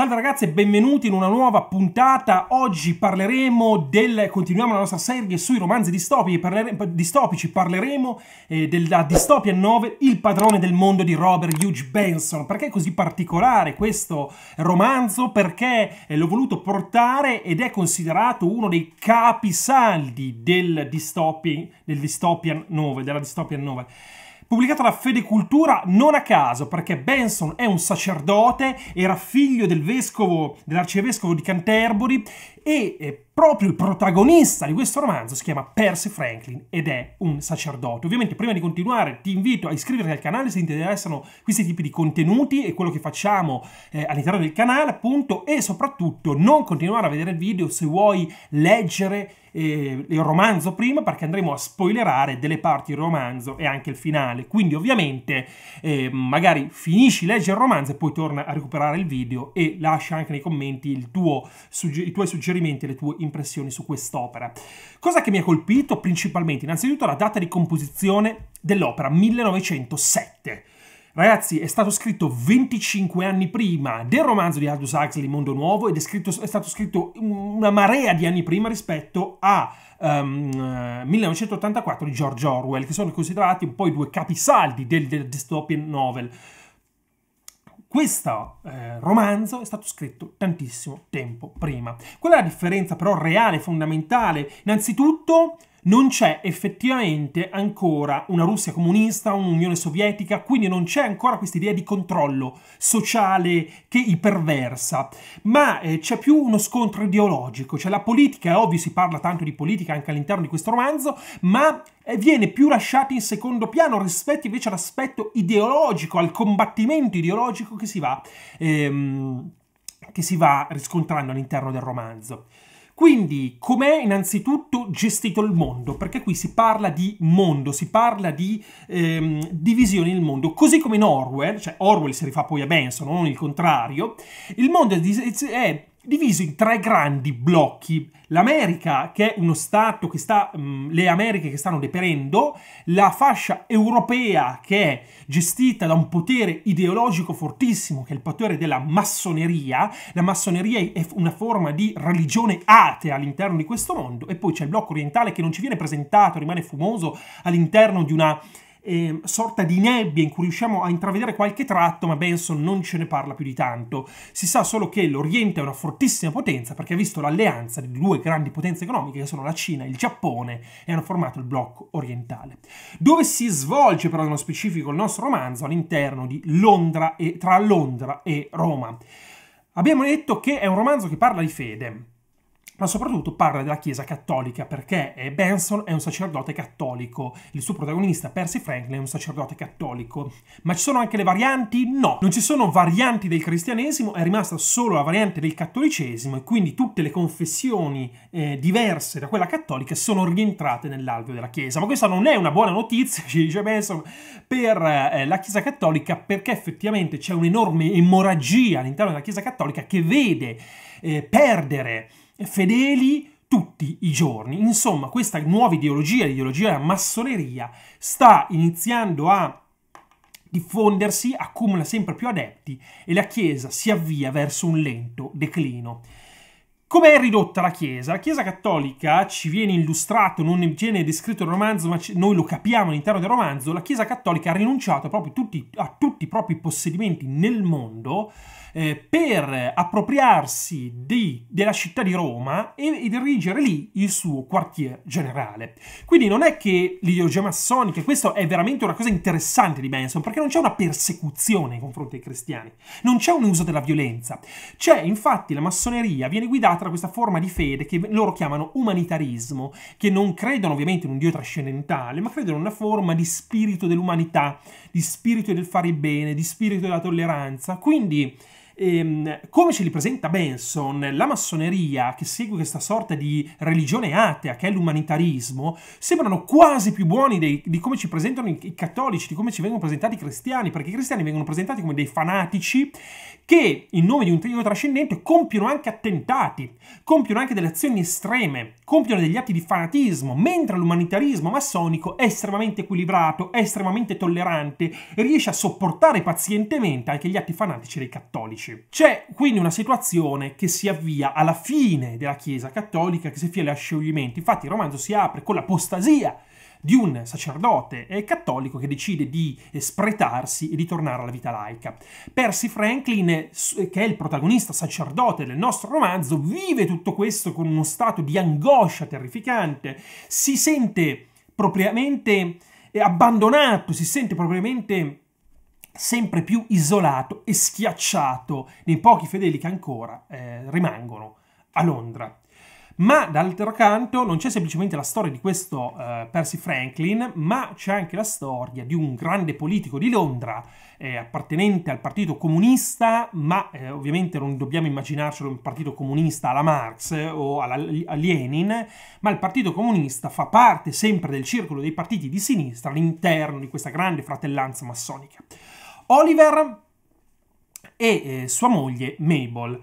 Salve ragazzi e benvenuti in una nuova puntata. Oggi parleremo del. Continuiamo la nostra serie sui romanzi distopici. Parlere, distopici. Parleremo eh, della distopia 9, Il padrone del mondo di Robert Hugh Benson. Perché è così particolare questo romanzo? Perché eh, l'ho voluto portare ed è considerato uno dei capisaldi del, distopi, del distopian 9, della distopian 9 pubblicata da Fede Cultura non a caso, perché Benson è un sacerdote, era figlio del vescovo, dell'arcivescovo di Canterbury e proprio il protagonista di questo romanzo si chiama Percy Franklin ed è un sacerdote. Ovviamente prima di continuare ti invito a iscriverti al canale se ti interessano questi tipi di contenuti e quello che facciamo eh, all'interno del canale appunto e soprattutto non continuare a vedere il video se vuoi leggere eh, il romanzo prima perché andremo a spoilerare delle parti del romanzo e anche il finale. Quindi ovviamente eh, magari finisci leggere il romanzo e poi torna a recuperare il video e lascia anche nei commenti tuo, i tuoi suggerimenti suggerimenti e le tue impressioni su quest'opera. Cosa che mi ha colpito principalmente, innanzitutto la data di composizione dell'opera, 1907. Ragazzi, è stato scritto 25 anni prima del romanzo di Aldous Huxley Mondo Nuovo ed è, scritto, è stato scritto una marea di anni prima rispetto a um, ehm, 1984 di George Orwell, che sono considerati un po' i due capisaldi del, del dystopian novel questo eh, romanzo è stato scritto tantissimo tempo prima. Qual è la differenza però reale, fondamentale? Innanzitutto non c'è effettivamente ancora una Russia comunista, un'Unione Sovietica, quindi non c'è ancora questa idea di controllo sociale che iperversa, ma eh, c'è più uno scontro ideologico, cioè la politica, è ovvio si parla tanto di politica anche all'interno di questo romanzo, ma eh, viene più lasciata in secondo piano rispetto invece all'aspetto ideologico, al combattimento ideologico che si va, ehm, che si va riscontrando all'interno del romanzo. Quindi, com'è innanzitutto gestito il mondo? Perché qui si parla di mondo, si parla di ehm, divisione nel mondo, così come in Orwell, cioè Orwell si rifà poi a Benson, non il contrario, il mondo è, è diviso in tre grandi blocchi. L'America, che è uno stato che sta, mh, mm, le Americhe che stanno deperendo, la fascia europea che è gestita da un potere ideologico fortissimo, che è il potere della massoneria. La massoneria è una forma di religione atea all'interno di questo mondo, e poi c'è il blocco orientale che non ci viene presentato, rimane fumoso all'interno di una eh, sorta di nebbia in cui riusciamo a intravedere qualche tratto, ma Benson non ce ne parla più di tanto. Si sa solo che l'Oriente è una fortissima potenza perché ha visto l'alleanza di due grandi potenze economiche che sono la Cina e il Giappone e hanno formato il blocco orientale. Dove si svolge però nello specifico il nostro romanzo? All'interno di Londra e tra Londra e Roma. Abbiamo detto che è un romanzo che parla di fede ma soprattutto parla della Chiesa cattolica perché Benson è un sacerdote cattolico, il suo protagonista Percy Franklin è un sacerdote cattolico. Ma ci sono anche le varianti? No, non ci sono varianti del cristianesimo, è rimasta solo la variante del cattolicesimo e quindi tutte le confessioni eh, diverse da quella cattolica sono rientrate nell'alveo della Chiesa. Ma questa non è una buona notizia, ci dice Benson, per eh, la Chiesa cattolica perché effettivamente c'è un'enorme emorragia all'interno della Chiesa cattolica che vede eh, perdere fedeli tutti i giorni. Insomma, questa nuova ideologia, l'ideologia della massoneria, sta iniziando a diffondersi, accumula sempre più adepti e la Chiesa si avvia verso un lento declino. Com'è ridotta la Chiesa? La Chiesa cattolica ci viene illustrato, non viene descritto nel romanzo, ma noi lo capiamo all'interno del romanzo. La Chiesa cattolica ha rinunciato proprio tutti, a tutti i propri possedimenti nel mondo eh, per appropriarsi di, della città di Roma e, e, dirigere lì il suo quartier generale. Quindi non è che l'ideologia massonica, questa è veramente una cosa interessante di Benson, perché non c'è una persecuzione nei confronti dei cristiani, non c'è un uso della violenza. C'è infatti la massoneria viene guidata da questa forma di fede che loro chiamano umanitarismo, che non credono ovviamente in un Dio trascendentale, ma credono in una forma di spirito dell'umanità, di spirito del fare il bene, di spirito della tolleranza. Quindi Ehm, come ce li presenta Benson, la massoneria che segue questa sorta di religione atea che è l'umanitarismo, sembrano quasi più buoni dei, di come ci presentano i, i cattolici, di come ci vengono presentati i cristiani, perché i cristiani vengono presentati come dei fanatici che in nome di un Dio trascendente compiono anche attentati, compiono anche delle azioni estreme, compiono degli atti di fanatismo, mentre l'umanitarismo massonico è estremamente equilibrato, è estremamente tollerante e riesce a sopportare pazientemente anche gli atti fanatici dei cattolici capaci. C'è quindi una situazione che si avvia alla fine della Chiesa cattolica che si fiele a scioglimento. Infatti il romanzo si apre con l'apostasia di un sacerdote eh, cattolico che decide di eh, spretarsi e di tornare alla vita laica. Percy Franklin, eh, che è il protagonista sacerdote del nostro romanzo, vive tutto questo con uno stato di angoscia terrificante, si sente propriamente abbandonato, si sente propriamente sempre più isolato e schiacciato nei pochi fedeli che ancora eh, rimangono a Londra. Ma d'altro canto non c'è semplicemente la storia di questo eh, Percy Franklin, ma c'è anche la storia di un grande politico di Londra eh, appartenente al Partito Comunista, ma eh, ovviamente non dobbiamo immaginarcelo un partito comunista alla Marx eh, o alla, a Lenin, ma il Partito Comunista fa parte sempre del circolo dei partiti di sinistra all'interno di questa grande fratellanza massonica. Oliver e eh, sua moglie Mabel.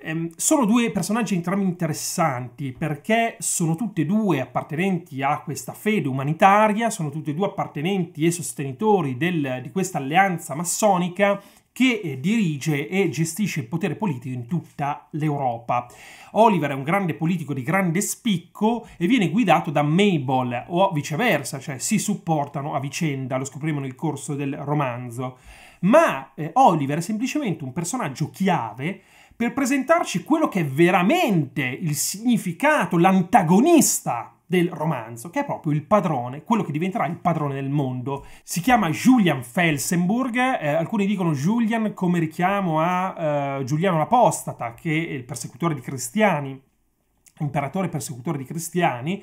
Ehm, sono due personaggi entrambi interessanti perché sono tutti e due appartenenti a questa fede umanitaria, sono tutti e due appartenenti e sostenitori del, di questa alleanza massonica che eh, dirige e gestisce il potere politico in tutta l'Europa. Oliver è un grande politico di grande spicco e viene guidato da Mabel o viceversa, cioè si supportano a vicenda, lo scopriremo nel corso del romanzo. Ma eh, Oliver è semplicemente un personaggio chiave per presentarci quello che è veramente il significato, l'antagonista del romanzo, che è proprio il padrone, quello che diventerà il padrone del mondo. Si chiama Julian Felsenburg, eh, alcuni dicono Julian come richiamo a eh, Giuliano l'Apostata, che è il persecutore di cristiani, imperatore persecutore di cristiani,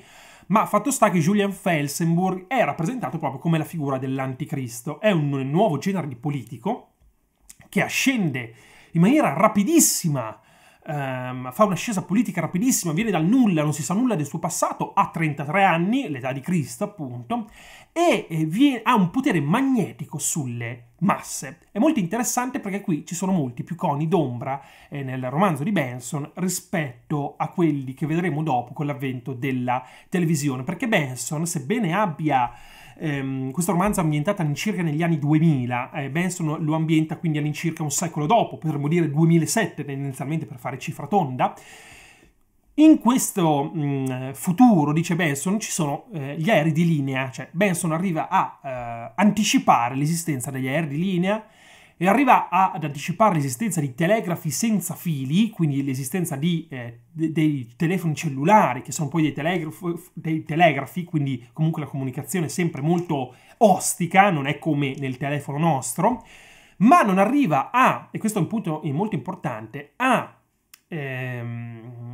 ma fatto sta che Julian Felsenburg è rappresentato proprio come la figura dell'anticristo. È un nuovo genere di politico che ascende in maniera rapidissima Um, fa un'ascesa politica rapidissima, viene dal nulla, non si sa nulla del suo passato, ha 33 anni, l'età di Cristo appunto, e eh, viene, ha un potere magnetico sulle masse. È molto interessante perché qui ci sono molti più coni d'ombra eh, nel romanzo di Benson rispetto a quelli che vedremo dopo con l'avvento della televisione, perché Benson, sebbene abbia ehm, questo romanzo è ambientato all'incirca negli anni 2000, eh, Benson lo ambienta quindi all'incirca un secolo dopo, potremmo dire 2007 tendenzialmente per fare cifra tonda. In questo mh, mm, futuro, dice Benson, ci sono eh, gli aerei di linea, cioè Benson arriva a eh, anticipare l'esistenza degli aerei di linea, e arriva ad anticipare l'esistenza di telegrafi senza fili, quindi l'esistenza di, eh, dei telefoni cellulari, che sono poi dei, telegraf- dei, telegrafi, quindi comunque la comunicazione è sempre molto ostica, non è come nel telefono nostro, ma non arriva a, e questo è un punto molto importante, a ehm,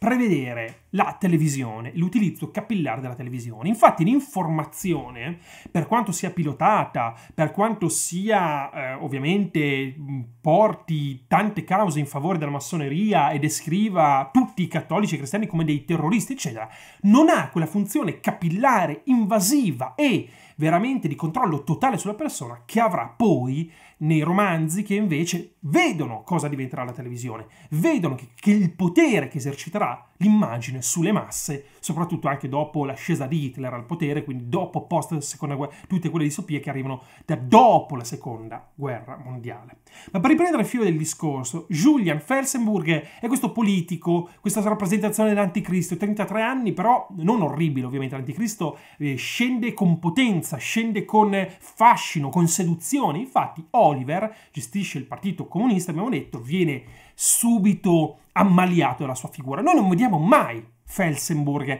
prevedere la televisione, l'utilizzo capillare della televisione. Infatti l'informazione, per quanto sia pilotata, per quanto sia eh, ovviamente mm, porti tante cause in favore della massoneria e descriva tutti i cattolici e cristiani come dei terroristi, eccetera, non ha quella funzione capillare, invasiva e veramente di controllo totale sulla persona che avrà poi nei romanzi che invece vedono cosa diventerà la televisione, vedono che, che il potere che eserciterà l'immagine sulle masse, soprattutto anche dopo l'ascesa di Hitler al potere, quindi dopo post seconda guerra, tutte quelle distopie che arrivano da dopo la seconda guerra mondiale. Ma per riprendere il filo del discorso, Julian Felsenburg è questo politico, questa rappresentazione dell'anticristo, 33 anni però non orribile ovviamente, l'anticristo eh, scende con potenza, scende con fascino, con seduzione, infatti Oliver gestisce il partito comunista, abbiamo detto, viene subito ammaliato dalla sua figura. Noi non vediamo mai Felsenburg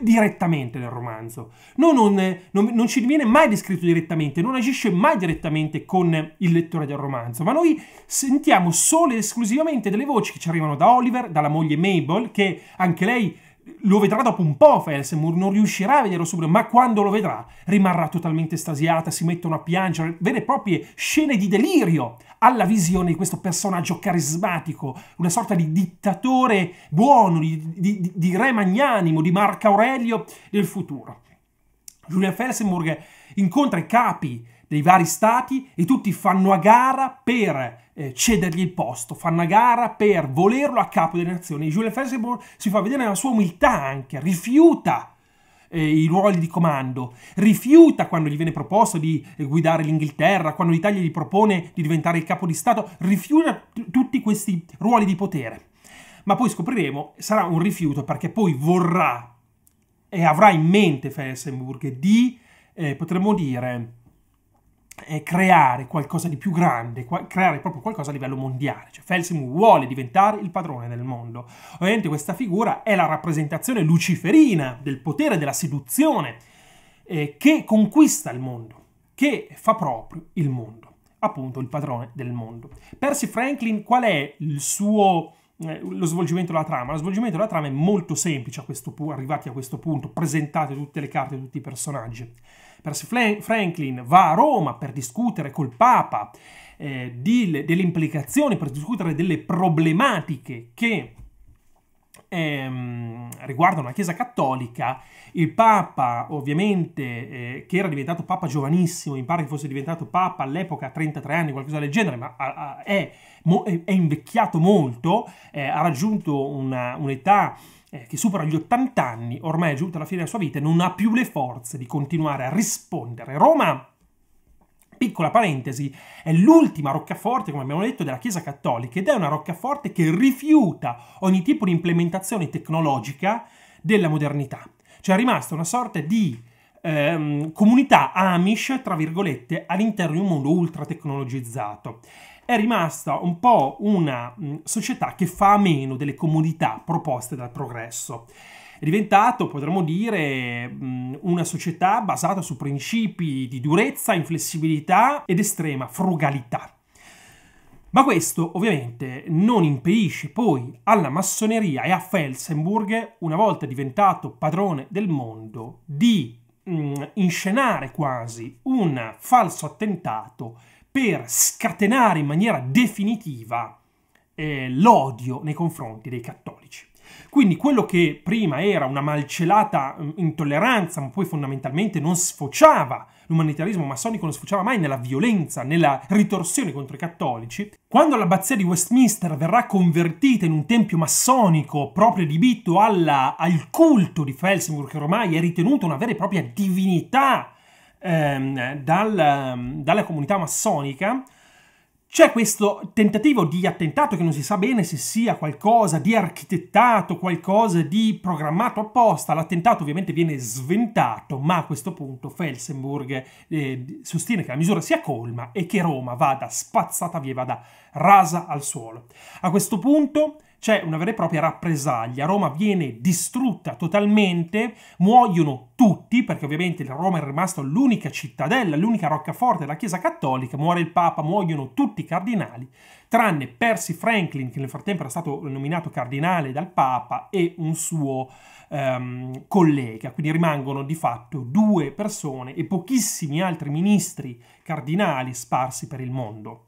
direttamente nel romanzo. No, non, non, non, ci viene mai descritto direttamente, non agisce mai direttamente con il lettore del romanzo, ma noi sentiamo solo ed esclusivamente delle voci che ci arrivano da Oliver, dalla moglie Mabel, che anche lei lo vedrà dopo un po', Felsenburg, non riuscirà a vederlo subito, ma quando lo vedrà rimarrà totalmente estasiata, si mettono a piangere, vere e proprie scene di delirio alla visione di questo personaggio carismatico, una sorta di dittatore buono, di, di, di re magnanimo, di Marco Aurelio del futuro. Julian Felsenburg incontra i capi dei vari stati e tutti fanno a gara per eh, cedergli il posto, fanno a gara per volerlo a capo delle nazioni. Julian Felsenburg si fa vedere nella sua umiltà anche, rifiuta eh, i ruoli di comando, rifiuta quando gli viene proposto di eh, guidare l'Inghilterra, quando l'Italia gli propone di diventare il capo di Stato, rifiuta t- tutti questi ruoli di potere. Ma poi scopriremo, sarà un rifiuto perché poi vorrà e avrà in mente Fessenburg di, eh, potremmo dire, eh, creare qualcosa di più grande, creare proprio qualcosa a livello mondiale. Cioè, Felsing vuole diventare il padrone del mondo. Ovviamente questa figura è la rappresentazione luciferina del potere della seduzione eh, che conquista il mondo, che fa proprio il mondo, appunto il padrone del mondo. Percy Franklin qual è il suo eh, lo svolgimento della trama. Lo svolgimento della trama è molto semplice a questo punto, arrivati a questo punto, presentate tutte le carte, tutti i personaggi. Percy Franklin va a Roma per discutere col Papa eh, di, delle implicazioni, per discutere delle problematiche che ehm, riguardano la Chiesa Cattolica, il Papa ovviamente, eh, che era diventato Papa giovanissimo, mi pare che fosse diventato Papa all'epoca a 33 anni, qualcosa del genere, ma a, a, è, mo, è, invecchiato molto, eh, ha raggiunto una, un'età eh, che supera gli 80 anni, ormai è giunta alla fine della sua vita e non ha più le forze di continuare a rispondere. Roma piccola parentesi, è l'ultima roccaforte, come abbiamo detto, della Chiesa Cattolica ed è una roccaforte che rifiuta ogni tipo di implementazione tecnologica della modernità. Cioè è rimasta una sorta di ehm, comunità Amish, tra virgolette, all'interno di un mondo ultra tecnologizzato. È rimasta un po' una mh, società che fa a meno delle comodità proposte dal progresso è diventato, potremmo dire, una società basata su principi di durezza, inflessibilità ed estrema frugalità. Ma questo ovviamente non impedisce poi alla massoneria e a Felsenburg, una volta diventato padrone del mondo, di mh, inscenare quasi un falso attentato per scatenare in maniera definitiva eh, l'odio nei confronti dei cattolici. Quindi quello che prima era una malcelata intolleranza, ma poi fondamentalmente non sfociava, l'umanitarismo massonico non sfociava mai nella violenza, nella ritorsione contro i cattolici, quando l'abbazia di Westminster verrà convertita in un tempio massonico proprio adibito alla, al culto di Felsenburg, che ormai è ritenuto una vera e propria divinità ehm, dal, dalla comunità massonica, c'è questo tentativo di attentato che non si sa bene se sia qualcosa di architettato, qualcosa di programmato apposta. L'attentato ovviamente viene sventato, ma a questo punto Felsenburg eh, sostiene che la misura sia colma e che Roma vada spazzata via, vada rasa al suolo. A questo punto c'è una vera e propria rappresaglia. Roma viene distrutta totalmente, muoiono tutti, perché ovviamente Roma è rimasta l'unica cittadella, l'unica roccaforte della Chiesa Cattolica, muore il Papa, muoiono tutti i cardinali, tranne Percy Franklin, che nel frattempo era stato nominato cardinale dal Papa, e un suo um, collega. Quindi rimangono di fatto due persone e pochissimi altri ministri cardinali sparsi per il mondo.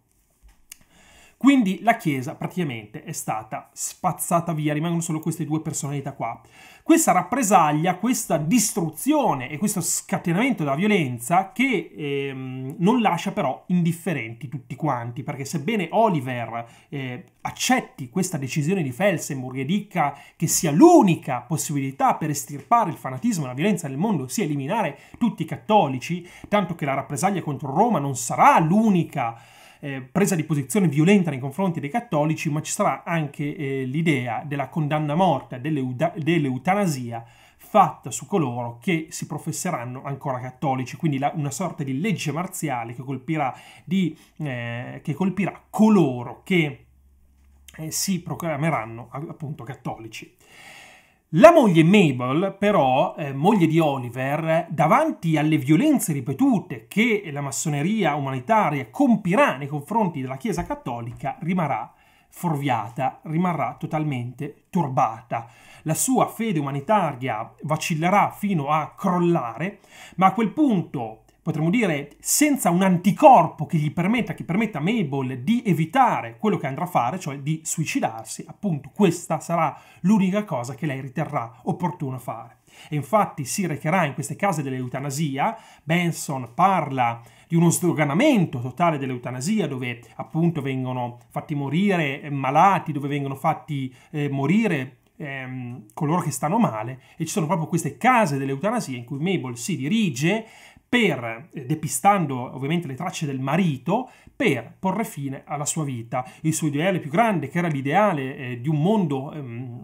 Quindi la Chiesa praticamente è stata spazzata via, rimangono solo queste due personalità qua. Questa rappresaglia, questa distruzione e questo scatenamento della violenza che ehm, non lascia però indifferenti tutti quanti, perché sebbene Oliver eh, accetti questa decisione di Felsenburg e dica che sia l'unica possibilità per estirpare il fanatismo e la violenza nel mondo sia eliminare tutti i cattolici, tanto che la rappresaglia contro Roma non sarà l'unica eh, presa di posizione violenta nei confronti dei cattolici, ma ci sarà anche eh, l'idea della condanna a morte, dell'eutanasia fatta su coloro che si professeranno ancora cattolici, quindi la, una sorta di legge marziale che colpirà, di, eh, che colpirà coloro che eh, si proclameranno appunto cattolici. La moglie Mabel, però, eh, moglie di Oliver, davanti alle violenze ripetute che la massoneria umanitaria compirà nei confronti della Chiesa cattolica, rimarrà forviata, rimarrà totalmente turbata. La sua fede umanitaria vacillerà fino a crollare, ma a quel punto potremmo dire, senza un anticorpo che gli permetta, che permetta a Mabel di evitare quello che andrà a fare, cioè di suicidarsi, appunto questa sarà l'unica cosa che lei riterrà opportuno fare. E infatti si recherà in queste case dell'eutanasia, Benson parla di uno sdoganamento totale dell'eutanasia dove appunto vengono fatti morire eh, malati, dove vengono fatti eh, morire ehm, coloro che stanno male e ci sono proprio queste case dell'eutanasia in cui Mabel si dirige per, eh, depistando ovviamente le tracce del marito, per porre fine alla sua vita. Il suo ideale più grande, che era l'ideale eh, di un mondo ehm,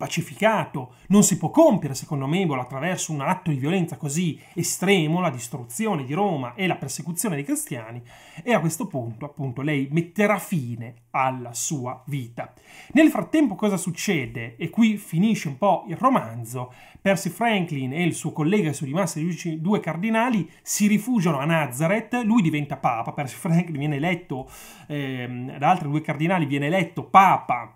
pacificato, non si può compiere, secondo Mebola, attraverso un atto di violenza così estremo, la distruzione di Roma e la persecuzione dei cristiani, e a questo punto, appunto, lei metterà fine alla sua vita. Nel frattempo cosa succede? E qui finisce un po' il romanzo. Percy Franklin e il suo collega su rimasti due cardinali si rifugiano a Nazareth, lui diventa papa, Percy Franklin viene eletto eh, da altri due cardinali, viene eletto papa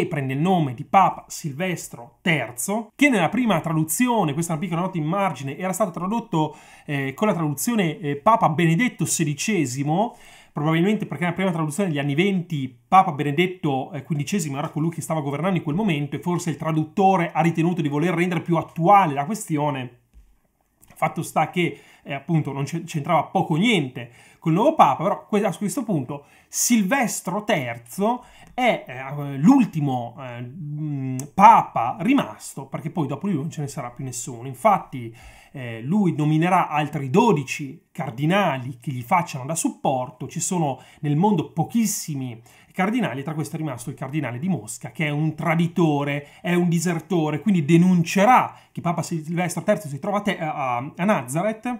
e prende il nome di Papa Silvestro III, che nella prima traduzione, questa è una piccola nota in margine, era stato tradotto eh, con la traduzione eh, Papa Benedetto XVI, probabilmente perché nella prima traduzione degli anni venti Papa Benedetto XV eh, era colui che stava governando in quel momento e forse il traduttore ha ritenuto di voler rendere più attuale la questione. Fatto sta che eh, appunto non c'entrava poco niente col nuovo Papa, però a questo punto Silvestro III è eh, l'ultimo eh, mm, papa rimasto, perché poi dopo lui non ce ne sarà più nessuno. Infatti eh, lui nominerà altri 12 cardinali che gli facciano da supporto, ci sono nel mondo pochissimi cardinali, tra questi è rimasto il cardinale di Mosca, che è un traditore, è un disertore, quindi denuncerà che Papa Silvestro III si trova a, te- a-, a Nazareth.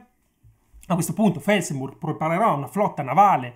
A questo punto Felsenburg preparerà una flotta navale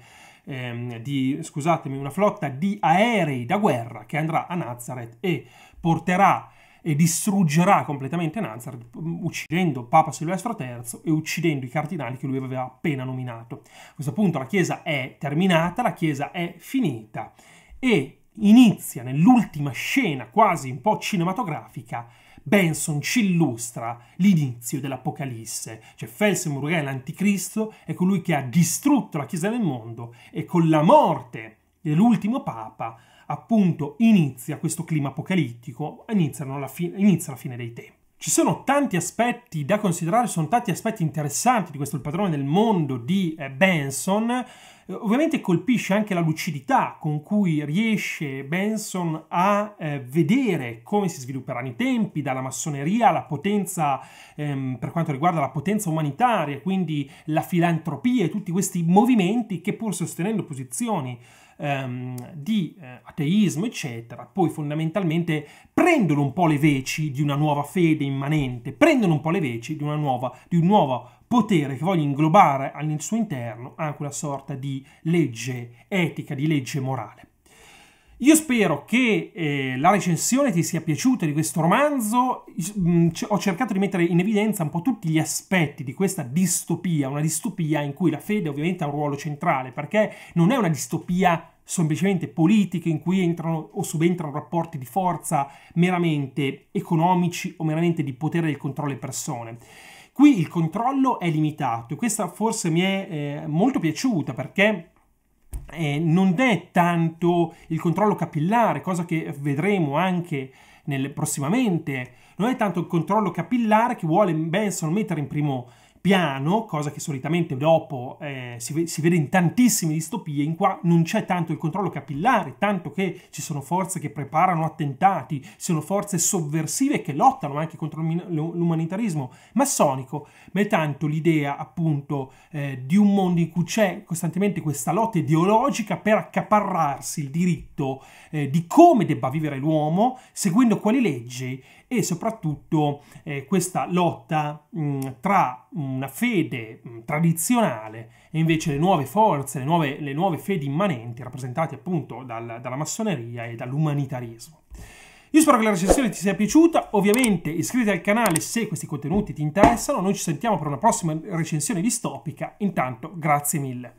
ehm, di, scusatemi, una flotta di aerei da guerra che andrà a Nazareth e porterà e distruggerà completamente Nazareth, mm, uccidendo Papa Silvestro III e uccidendo i cardinali che lui aveva appena nominato. A questo punto la Chiesa è terminata, la Chiesa è finita e inizia nell'ultima scena quasi un po' cinematografica, Benson ci illustra l'inizio dell'Apocalisse, cioè Felsenburg è l'anticristo, è colui che ha distrutto la Chiesa del mondo e con la morte dell'ultimo Papa appunto inizia questo clima apocalittico, inizia la, inizia la fine dei tempi. Ci sono tanti aspetti da considerare, sono tanti aspetti interessanti di questo Il padrone del mondo di eh, Benson, Ovviamente colpisce anche la lucidità con cui riesce Benson a eh, vedere come si svilupperanno i tempi, dalla massoneria alla potenza, ehm, per quanto riguarda la potenza umanitaria, quindi la filantropia e tutti questi movimenti che pur sostenendo posizioni ehm, di eh, ateismo, eccetera, poi fondamentalmente prendono un po' le veci di una nuova fede immanente, prendono un po' le veci di, nuova, di un nuovo potere che voglio inglobare al suo interno anche una sorta di legge etica, di legge morale. Io spero che eh, la recensione ti sia piaciuta di questo romanzo, mm, ho cercato di mettere in evidenza un po' tutti gli aspetti di questa distopia, una distopia in cui la fede ovviamente ha un ruolo centrale, perché non è una distopia semplicemente politica in cui entrano o subentrano rapporti di forza meramente economici o meramente di potere del controllo delle persone Qui il controllo è limitato e questa forse mi è eh, molto piaciuta perché eh, non è tanto il controllo capillare, cosa che vedremo anche nel, prossimamente, non è tanto il controllo capillare che vuole Benson mettere in primo piano, cosa che solitamente dopo eh, si, si, vede in tantissime distopie, in qua non c'è tanto il controllo capillare, tanto che ci sono forze che preparano attentati, ci sono forze sovversive che lottano anche contro l'umanitarismo massonico, ma è tanto l'idea appunto eh, di un mondo in cui c'è costantemente questa lotta ideologica per accaparrarsi il diritto eh, di come debba vivere l'uomo, seguendo quali leggi e soprattutto eh, questa lotta mh, mm, tra una fede mh, mm, tradizionale e invece le nuove forze, le nuove, le nuove fedi immanenti rappresentate appunto dal, dalla massoneria e dall'umanitarismo. Io spero che la recensione ti sia piaciuta, ovviamente iscriviti al canale se questi contenuti ti interessano, noi ci sentiamo per una prossima recensione distopica, intanto grazie mille.